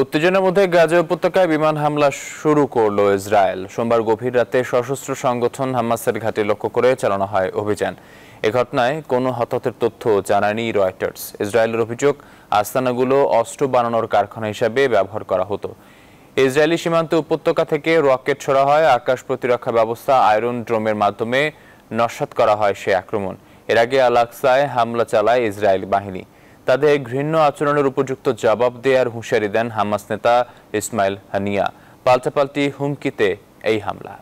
উত্তেজনার মধ্যে গাজা উপত্যকায় বিমান হামলা শুরু করল ইসরায়েল সোমবার গভীর রাতে সশস্ত্র সংগঠন হামাসের ঘাঁটি লক্ষ্য করে চালানো হয় অভিযান এ ঘটনায় কোনো হতাহতের তথ্য জানায়নি রয়টার্স ইসরায়েলের অভিযোগ আস্তানাগুলো অস্ত্র বানানোর কারখানা হিসাবে ব্যবহার করা হতো ইসরায়েলি সীমান্ত উপত্যকা থেকে রকেট ছড়া হয় আকাশ প্রতিরক্ষা ব্যবস্থা আয়রন ড্রোমের মাধ্যমে নস্বাত করা হয় সে আক্রমণ এর আগে আলাকসায় হামলা চালায় ইসরায়েল বাহিনী তাদের ঘৃণ্য আচরণের উপযুক্ত জবাব দেওয়ার হুঁশিয়ারি দেন হামাস নেতা ইসমাইল হানিয়া পাল্টাপাল্টি হুমকিতে এই হামলা